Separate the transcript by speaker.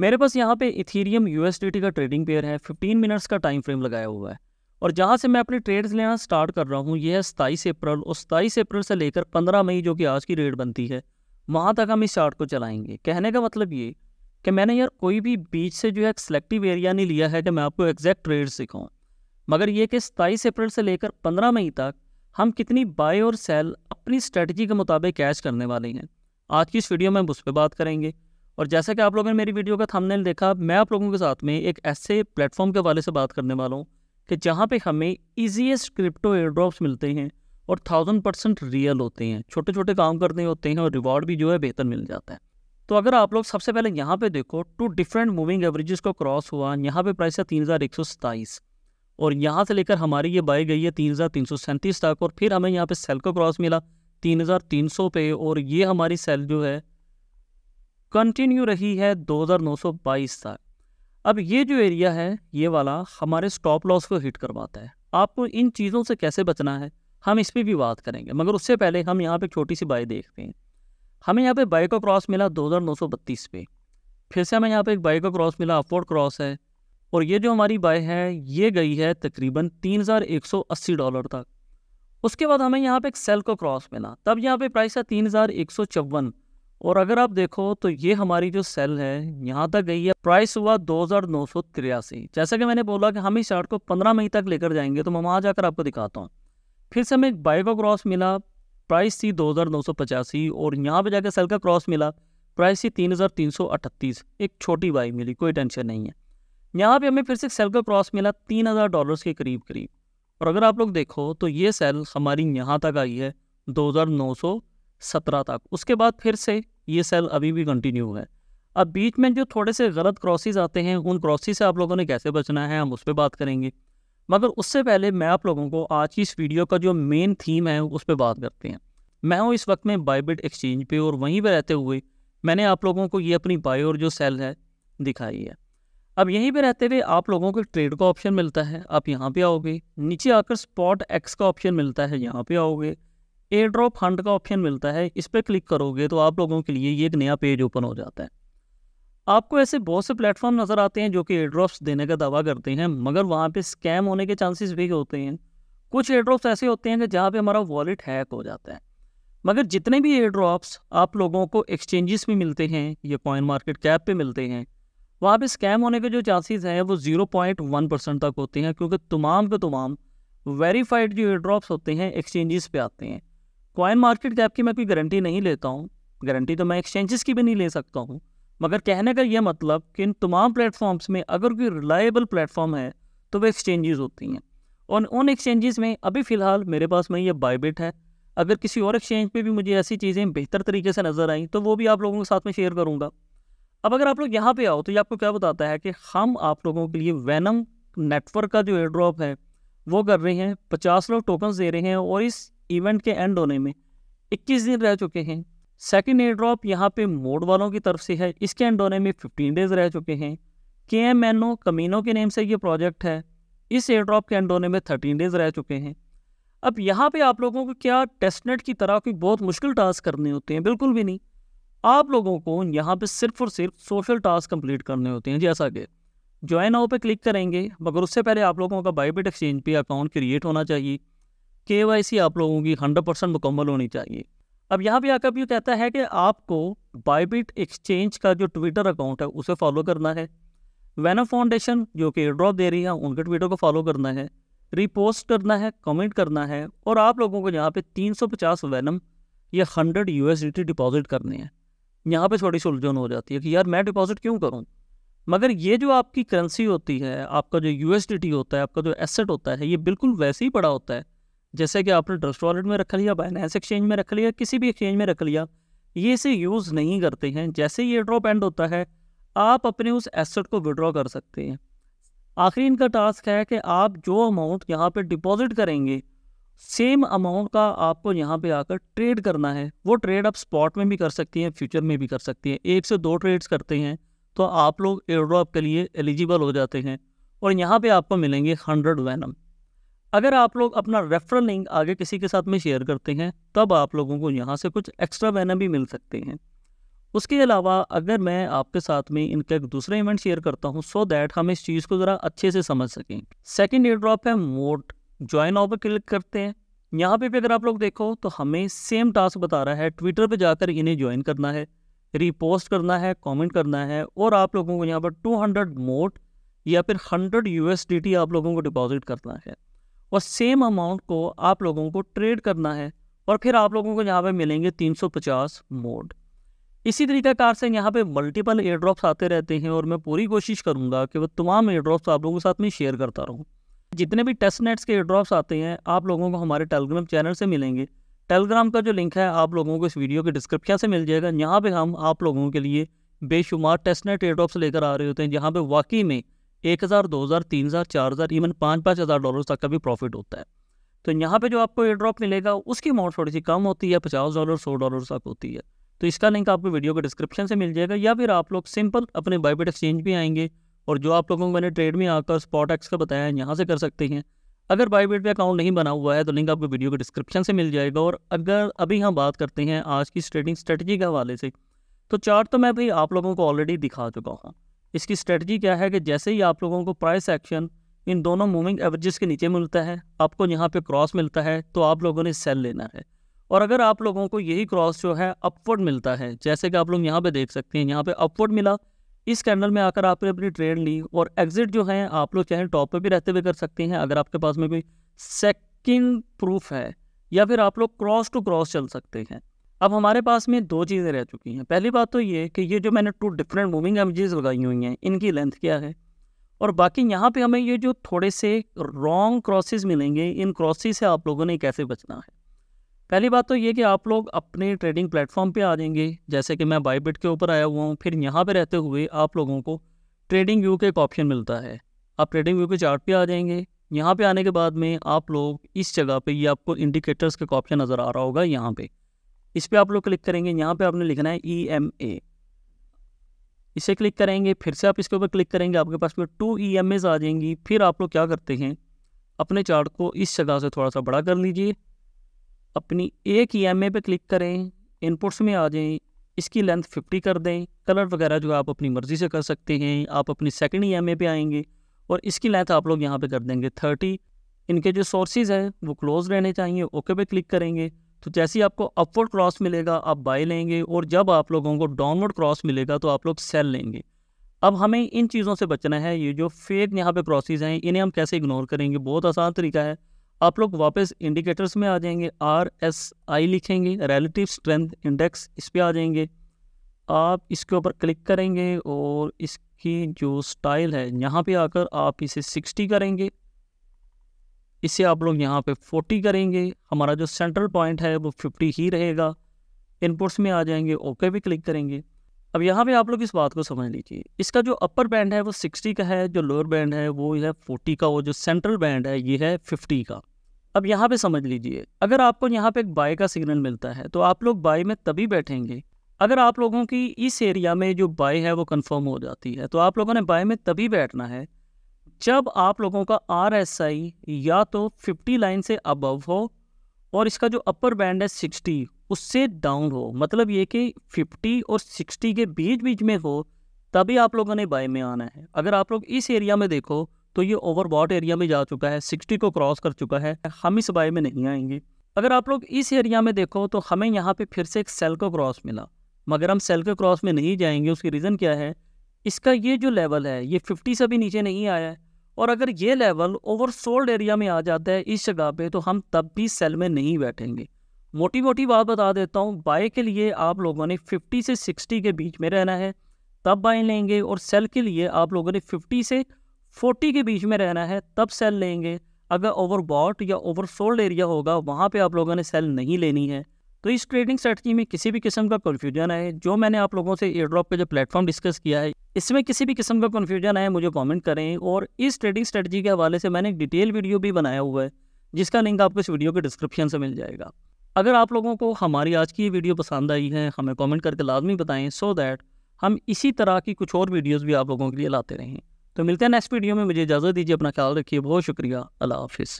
Speaker 1: मेरे पास यहाँ पे इथीरियम यूएसडीटी का ट्रेडिंग पेयर है 15 मिनट्स का टाइम फ्रेम लगाया हुआ है और जहाँ से मैं अपने ट्रेड्स लेना स्टार्ट कर रहा हूँ यह है सताईस अप्रैल और सताईस अप्रैल से लेकर पंद्रह मई जो कि आज की रेट बनती है वहाँ तक हम इस चार्ट को चलाएंगे कहने का मतलब ये कि मैंने यार कोई भी बीच से जो है सेलेक्टिव एरिया नहीं लिया है कि मैं आपको एग्जैक्ट ट्रेड सिखाऊँ मगर ये कि सताईस अप्रैल से लेकर पंद्रह मई तक हम कितनी बाय और सेल अपनी स्ट्रेटजी के मुताबिक कैश करने वाले हैं आज की इस वीडियो में हम उस पर बात करेंगे और जैसा कि आप लोगों ने मेरी वीडियो का थंबनेल देखा मैं आप लोगों के साथ में एक ऐसे प्लेटफॉर्म के वाले से बात करने वाला हूँ कि जहाँ पे हमें ईजीएसट क्रिप्टो एयरड्रॉप्स मिलते हैं और थाउजेंड परसेंट रियल होते हैं छोटे छोटे काम करने होते हैं और रिवॉर्ड भी जो है बेहतर मिल जाता है तो अगर आप लोग सबसे पहले यहाँ पे देखो टू डिफरेंट मूविंग एवरेजेस को क्रॉस हुआ यहाँ पे प्राइस है तीन हज़ार एक सौ सत्ताईस और यहाँ से लेकर हमारी ये बाई गई है तीन हज़ार तीन सौ सैंतीस तक और फिर हमें यहाँ पर सेल को क्रॉस मिला तीन हज़ार तीन सौ पे और ये हमारी सेल जो है कंटिन्यू रही है 2922 तक अब ये जो एरिया है ये वाला हमारे स्टॉप लॉस को हिट करवाता है आपको इन चीज़ों से कैसे बचना है हम इस पर भी बात करेंगे मगर उससे पहले हम यहाँ पे छोटी सी बाई देखते हैं हमें यहाँ पे बाई का क्रॉस मिला 2932 पे फिर से हमें यहाँ पे एक बाई का क्रॉस मिला अपवर्ड क्रॉस है और ये जो हमारी बाई है ये गई है तकरीबन 3180 डॉलर तक उसके बाद हमें यहाँ पे एक सेल का क्रॉस मिला तब यहाँ पे प्राइस है तीन और अगर आप देखो तो ये हमारी जो सेल है यहाँ तक गई है प्राइस हुआ दो हज़ार नौ सौ तिरासी जैसा कि मैंने बोला कि हम इस चार्ट को पंद्रह मई तक लेकर जाएंगे तो मैं वहाँ जाकर आपको दिखाता हूँ फिर से हमें एक बाई का क्रॉस मिला प्राइस थी दो हज़ार नौ सौ पचासी और यहाँ पर जाकर सेल का क्रॉस मिला प्राइस थी तीन हज़ार तीन सौ अठतीस एक छोटी बाई मिली कोई टेंशन नहीं है यहाँ पर हमें फिर से सेल का क्रॉस मिला तीन हज़ार डॉलर्स के करीब करीब और अगर आप लोग देखो तो ये सेल हमारी यहाँ तक आई है दो हज़ार नौ सौ सत्रह तक उसके बाद फिर से ये सेल अभी भी कंटिन्यू है अब बीच में जो थोड़े से गलत क्रॉसिस आते हैं उन क्रॉसिस से आप लोगों ने कैसे बचना है हम उस पर बात करेंगे मगर उससे पहले मैं आप लोगों को आज की इस वीडियो का जो मेन थीम है उस पर बात करते हैं मैं हूँ इस वक्त में बाईबिट एक्सचेंज पे और वहीं पर रहते हुए मैंने आप लोगों को ये अपनी बाय और जो सेल है दिखाई है अब यहीं पर रहते हुए आप लोगों को ट्रेड का ऑप्शन मिलता है आप यहाँ पर आओगे नीचे आकर स्पॉट एक्स का ऑप्शन मिलता है यहाँ पर आओगे एयर ड्रॉप फंड का ऑप्शन मिलता है इस पर क्लिक करोगे तो आप लोगों के लिए ये एक नया पेज ओपन हो जाता है आपको ऐसे बहुत से प्लेटफॉर्म नज़र आते हैं जो कि एयर ड्रॉप्स देने का दावा करते हैं मगर वहाँ पे स्कैम होने के चांसेस भी होते हैं कुछ एयर ड्रॉप्स ऐसे होते हैं कि जहाँ पे हमारा वॉलेट हैक हो जाता है मगर जितने भी एयर ड्रॉप्स आप लोगों को एक्सचेंजेस में मिलते हैं या कॉइन मार्केट कैप पर मिलते हैं वहाँ पर स्कैम होने के जो चांसेज हैं वो ज़ीरो पॉइंट वन परसेंट तक होते हैं क्योंकि तमाम के तमाम वेरीफाइड जो एयर ड्रॉप्स होते हैं एक्सचेंजेस पे आते हैं कॉइन मार्केट कैप की मैं कोई गारंटी नहीं लेता हूँ गारंटी तो मैं एक्सचेंजेस की भी नहीं ले सकता हूँ मगर कहने का यह मतलब कि इन तमाम प्लेटफॉर्म्स में अगर कोई रिलायबल प्लेटफॉर्म है तो वह एक्सचेंजेस होती हैं और उन एक्सचेंजेस में अभी फ़िलहाल मेरे पास में ये बाइबिट है अगर किसी और एक्सचेंज पे भी मुझे ऐसी चीज़ें बेहतर तरीके से नज़र आई तो वो भी आप लोगों के साथ में शेयर करूँगा अब अगर आप लोग यहाँ पे आओ तो ये आपको क्या बताता है कि हम आप लोगों के लिए वैनम नेटवर्क का जो एयर ड्रॉप है वो कर रहे हैं पचास लोग टोकन्स दे रहे हैं और इस इवेंट के एंड होने में 21 दिन रह चुके हैं सेकेंड एयर ड्रॉप यहाँ पे मोड वालों की तरफ से है इसके एंड होने में 15 डेज रह चुके हैं के एम एन ओ कमीनो के नेम से ये प्रोजेक्ट है इस एयर ड्रॉप के एंड होने में थर्टीन डेज रह चुके हैं अब यहाँ पे आप लोगों को क्या टेस्टनेट की तरह कोई बहुत मुश्किल टास्क करने होते हैं बिल्कुल भी नहीं आप लोगों को यहाँ पे सिर्फ और सिर्फ सोशल टास्क कंप्लीट करने होते हैं जैसा कि ज्वाइन आओ पे क्लिक करेंगे मगर उससे पहले आप लोगों का बायोबिट एक्सचेंज पे अकाउंट क्रिएट होना चाहिए के आप लोगों की हंड्रेड परसेंट मुकम्मल होनी चाहिए अब यहाँ पे आकर भी कहता है कि आपको बाइबिट एक्सचेंज का जो ट्विटर अकाउंट है उसे फॉलो करना है वैना फाउंडेशन जो कि ड्रॉप दे रही है उनके ट्विटर को फॉलो करना है रिपोस्ट करना है कमेंट करना है और आप लोगों को यहाँ पे 350 वैनम या 100 यूएसडीटी डिपॉजिट करने हैं यहाँ पे थोड़ी सुलझन हो जाती है कि यार मैं डिपॉजिट क्यों करूँ मगर ये जो आपकी करेंसी होती है आपका जो यू होता है आपका जो एसेट होता है ये बिल्कुल वैसे ही पड़ा होता है जैसे कि आपने ट्रस्ट वॉलेट में रख लिया बाइनेंस एक्सचेंज में रख लिया किसी भी एक्सचेंज में रख लिया ये इसे यूज़ नहीं करते हैं जैसे ये ड्रॉप एंड होता है आप अपने उस एसेट को विड्रॉ कर सकते हैं आखिरी इनका टास्क है कि आप जो अमाउंट यहाँ पर डिपॉजिट करेंगे सेम अमाउंट का आपको यहाँ पे आकर ट्रेड करना है वो ट्रेड आप स्पॉट में भी कर सकती हैं फ्यूचर में भी कर सकती हैं एक से दो ट्रेड्स करते हैं तो आप लोग एयर ड्रॉप के लिए एलिजिबल हो जाते हैं और यहाँ पे आपको मिलेंगे हंड्रेड वैनम अगर आप लोग अपना रेफरल लिंक आगे किसी के साथ में शेयर करते हैं तब आप लोगों को यहाँ से कुछ एक्स्ट्रा बैनर भी मिल सकते हैं उसके अलावा अगर मैं आपके साथ में इनका एक दूसरा इवेंट शेयर करता हूँ सो दैट हम इस चीज़ को ज़रा अच्छे से समझ सकें सेकेंड एयर ड्रॉप है मोट ज्वाइन ऑफ पर क्लिक करते हैं यहाँ पे भी अगर आप लोग देखो तो हमें सेम टास्क बता रहा है ट्विटर पे जाकर इन्हें ज्वाइन करना है रीपोस्ट करना है कमेंट करना है और आप लोगों को यहाँ पर 200 मोट या फिर 100 यूएसडीटी आप लोगों को डिपॉजिट करना है और सेम अमाउंट को आप लोगों को ट्रेड करना है और फिर आप लोगों को यहाँ पे मिलेंगे 350 मोड इसी तरीक़ाकार से यहाँ पे मल्टीपल एयर ड्रॉप्स आते रहते हैं और मैं पूरी कोशिश करूँगा कि वो तमाम एयर ड्रॉप्स आप लोगों के साथ में शेयर करता रहूँ जितने भी टेस्ट नेट्स के एयर ड्रॉप्स आते हैं आप लोगों को हमारे टेलीग्राम चैनल से मिलेंगे टेलीग्राम का जो लिंक है आप लोगों को इस वीडियो के डिस्क्रिप्शन से मिल जाएगा यहाँ पर हम आप लोगों के लिए बेशुमार टेस्ट नेट एयर ड्रॉप्स लेकर आ रहे होते हैं जहाँ पर वाकई में एक हज़ार दो हज़ार तीन हज़ार चार हज़ार इवन पाँच पाँच हज़ार डॉलर तक का भी प्रॉफिट होता है तो यहाँ पे जो आपको एयर ड्रॉप मिलेगा उसकी अमाउंट थोड़ी सी कम होती है पचास डॉलर सौ डॉलर तक होती है तो इसका लिंक आपको वीडियो के डिस्क्रिप्शन से मिल जाएगा या फिर आप लोग सिंपल अपने बाइबेट एक्सचेंज भी आएंगे और जो आप लोगों को मैंने ट्रेड में आकर स्पॉट एक्स का बताया है यहाँ से कर सकते हैं अगर बाइबेट पर अकाउंट नहीं बना हुआ है तो लिंक आपको वीडियो के डिस्क्रिप्शन से मिल जाएगा और अगर अभी हम बात करते हैं आज की ट्रेडिंग स्ट्रेटजी के हवाले से तो चार्ट तो मैं भाई आप लोगों को ऑलरेडी दिखा चुका हूँ इसकी स्ट्रेटजी क्या है कि जैसे ही आप लोगों को प्राइस एक्शन इन दोनों मूविंग एवरेजेस के नीचे मिलता है आपको यहाँ पे क्रॉस मिलता है तो आप लोगों ने सेल लेना है और अगर आप लोगों को यही क्रॉस जो है अपवर्ड मिलता है जैसे कि आप लोग यहाँ पे देख सकते हैं यहाँ पे अपवर्ड मिला इस कैंडल में आकर आपने अपनी ट्रेड ली और एग्जिट जो है आप लोग चाहे टॉप पर भी रहते हुए कर सकते हैं अगर आपके पास में कोई सेकेंड प्रूफ है या फिर आप लोग क्रॉस टू क्रॉस चल सकते हैं अब हमारे पास में दो चीज़ें रह चुकी हैं पहली बात तो ये कि ये जो मैंने टू डिफरेंट मूविंग एमजेज लगाई हुई हैं इनकी लेंथ क्या है और बाकी यहाँ पे हमें ये जो थोड़े से रॉन्ग क्रॉसेस मिलेंगे इन क्रॉसेस से आप लोगों ने कैसे बचना है पहली बात तो ये कि आप लोग अपने ट्रेडिंग प्लेटफॉर्म पर आ जाएंगे जैसे कि मैं बाईबिट के ऊपर आया हुआ हूँ फिर यहाँ पर रहते हुए आप लोगों को ट्रेडिंग व्यू का एक ऑप्शन मिलता है आप ट्रेडिंग व्यू के चार्ट पे आ जाएंगे यहाँ पे आने के बाद में आप लोग इस जगह पे ये आपको इंडिकेटर्स का ऑप्शन नज़र आ रहा होगा यहाँ पे इस पर आप लोग क्लिक करेंगे यहाँ पे आपने लिखना है ई एम ए इसे क्लिक करेंगे फिर से आप इसके ऊपर क्लिक करेंगे आपके पास में टू ई एम एज आ जाएंगी फिर आप लोग क्या करते हैं अपने चार्ट को इस जगह से थोड़ा सा बड़ा कर लीजिए अपनी एक ई एम ए पर क्लिक करें इनपुट्स में आ जाएं इसकी लेंथ 50 कर दें कलर वगैरह जो आप अपनी मर्ज़ी से कर सकते हैं आप अपनी सेकंड ई एम ए पर आएंगे और इसकी लेंथ आप लोग यहाँ पे कर देंगे 30 इनके जो सोर्सेज हैं वो क्लोज रहने चाहिए ओके पे क्लिक करेंगे तो जैसे ही आपको अपवर्ड क्रॉस मिलेगा आप बाई लेंगे और जब आप लोगों को डाउनवर्ड क्रॉस मिलेगा तो आप लोग सेल लेंगे अब हमें इन चीज़ों से बचना है ये जो फेक यहाँ पे क्रॉसेज हैं इन्हें हम कैसे इग्नोर करेंगे बहुत आसान तरीका है आप लोग वापस इंडिकेटर्स में आ जाएंगे आर एस आई लिखेंगे रेलेटिव स्ट्रेंथ इंडेक्स इस पर आ जाएंगे आप इसके ऊपर क्लिक करेंगे और इसकी जो स्टाइल है यहाँ पे आकर आप इसे 60 करेंगे इसे आप लोग यहाँ पे 40 करेंगे हमारा जो सेंट्रल पॉइंट है वो 50 ही रहेगा इनपुट्स में आ जाएंगे ओके भी क्लिक करेंगे अब यहाँ पे आप लोग इस बात को समझ लीजिए इसका जो अपर बैंड है वो 60 का है जो लोअर बैंड है वो है 40 का वो जो सेंट्रल बैंड है ये है 50 का अब यहाँ पे समझ लीजिए अगर आपको यहाँ पे एक बाय का सिग्नल मिलता है तो आप लोग बाय में तभी बैठेंगे अगर आप लोगों की इस एरिया में जो बाय है वो कन्फर्म हो जाती है तो आप लोगों ने बाय में तभी बैठना है जब आप लोगों का आर एस आई या तो 50 लाइन से अबव हो और इसका जो अपर बैंड है 60 उससे डाउन हो मतलब ये कि 50 और 60 के बीच बीच में हो तभी आप लोगों ने बाय में आना है अगर आप लोग इस एरिया में देखो तो ये ओवरबॉट एरिया में जा चुका है 60 को क्रॉस कर चुका है हम इस बाय में नहीं आएंगे अगर आप लोग इस एरिया में देखो तो हमें यहाँ पर फिर से एक सेल को क्रॉस मिला मगर हम सेल के क्रॉस में नहीं जाएंगे उसकी रीज़न क्या है इसका ये जो लेवल है ये 50 से भी नीचे नहीं आया है और अगर ये लेवल ओवर सोल्ड एरिया में आ जाता है इस जगह पे तो हम तब भी सेल में नहीं बैठेंगे मोटी मोटी बात बता देता हूँ बाय के लिए आप लोगों ने 50 से 60 के बीच में रहना है तब बाय लेंगे और सेल के लिए आप लोगों ने 50 से 40 के बीच में रहना है तब सेल लेंगे अगर ओवर बॉट या ओवर सोल्ड एरिया होगा वहाँ पर आप लोगों ने सेल नहीं लेनी है तो इस ट्रेडिंग स्ट्रेटजी में किसी भी किस्म का कन्फ्यूजन है जो मैंने आप लोगों से एयरड्रॉप का जो प्लेटफॉर्म डिस्कस किया है इसमें किसी भी किस्म का कन्फ्यूजन है मुझे कमेंट करें और इस ट्रेडिंग स्ट्रेटजी के हवाले से मैंने एक डिटेल वीडियो भी बनाया हुआ है जिसका लिंक आपको इस वीडियो के डिस्क्रिप्शन से मिल जाएगा अगर आप लोगों को हमारी आज की ये वीडियो पसंद आई है हमें कॉमेंट करके लाजमी बताएं सो दैट हम इसी तरह की कुछ और वीडियोज भी आप लोगों के लिए लाते रहें तो मिलते हैं नेक्स्ट वीडियो में मुझे इजाज़त दीजिए अपना ख्याल रखिए बहुत शुक्रिया अल्लाह हाफिज़